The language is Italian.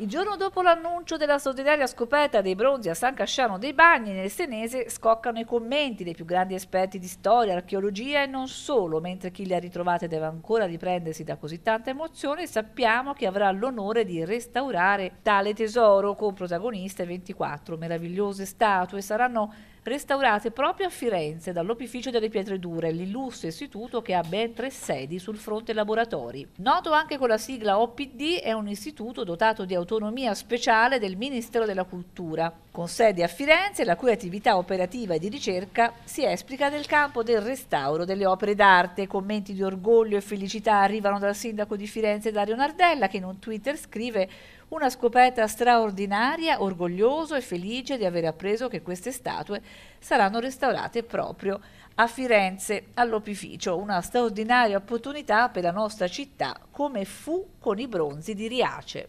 Il giorno dopo l'annuncio della straordinaria scoperta dei bronzi a San Casciano dei Bagni nel Senese scoccano i commenti dei più grandi esperti di storia, archeologia e non solo, mentre chi li ha ritrovate deve ancora riprendersi da così tanta emozione, sappiamo che avrà l'onore di restaurare tale tesoro con protagoniste 24 meravigliose statue saranno restaurate proprio a Firenze dall'Opificio delle Pietre Dure, l'illustre istituto che ha ben tre sedi sul fronte laboratori. Noto anche con la sigla OPD, è un istituto dotato di autonomia autonomia speciale del Ministero della Cultura, con sede a Firenze, la cui attività operativa e di ricerca si esplica nel campo del restauro delle opere d'arte. Commenti di orgoglio e felicità arrivano dal sindaco di Firenze Dario Nardella, che in un Twitter scrive una scoperta straordinaria, orgoglioso e felice di aver appreso che queste statue saranno restaurate proprio a Firenze, all'opificio, una straordinaria opportunità per la nostra città come fu con i bronzi di Riace.